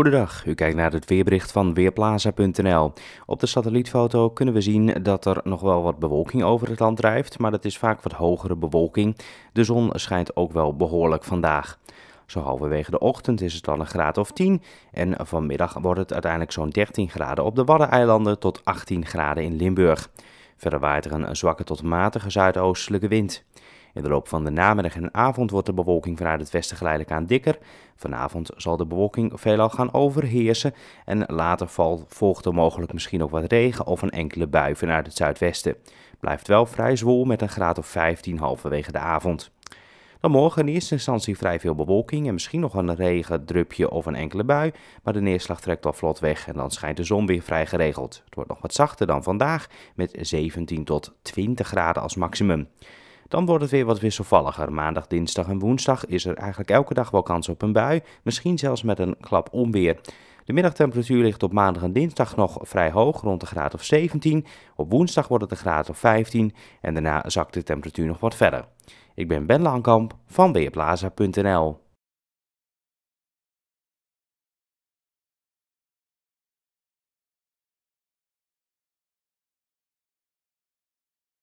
Goedendag, u kijkt naar het weerbericht van Weerplaza.nl. Op de satellietfoto kunnen we zien dat er nog wel wat bewolking over het land drijft, maar dat is vaak wat hogere bewolking. De zon schijnt ook wel behoorlijk vandaag. Zo halverwege de ochtend is het dan een graad of 10 en vanmiddag wordt het uiteindelijk zo'n 13 graden op de Waddeneilanden tot 18 graden in Limburg. Verder waait er een zwakke tot matige zuidoostelijke wind. In de loop van de namiddag en avond wordt de bewolking vanuit het westen geleidelijk aan dikker. Vanavond zal de bewolking veelal gaan overheersen en later valt, volgt er mogelijk misschien ook wat regen of een enkele bui vanuit het zuidwesten. Blijft wel vrij zwoel met een graad of 15 halverwege de avond. Dan morgen in eerste instantie vrij veel bewolking en misschien nog een regendrupje of een enkele bui. Maar de neerslag trekt al vlot weg en dan schijnt de zon weer vrij geregeld. Het wordt nog wat zachter dan vandaag met 17 tot 20 graden als maximum. Dan wordt het weer wat wisselvalliger. Maandag, dinsdag en woensdag is er eigenlijk elke dag wel kans op een bui, misschien zelfs met een klap onweer. De middagtemperatuur ligt op maandag en dinsdag nog vrij hoog, rond de graad of 17. Op woensdag wordt het een graad of 15 en daarna zakt de temperatuur nog wat verder. Ik ben Ben Langkamp van Weerplaza.nl.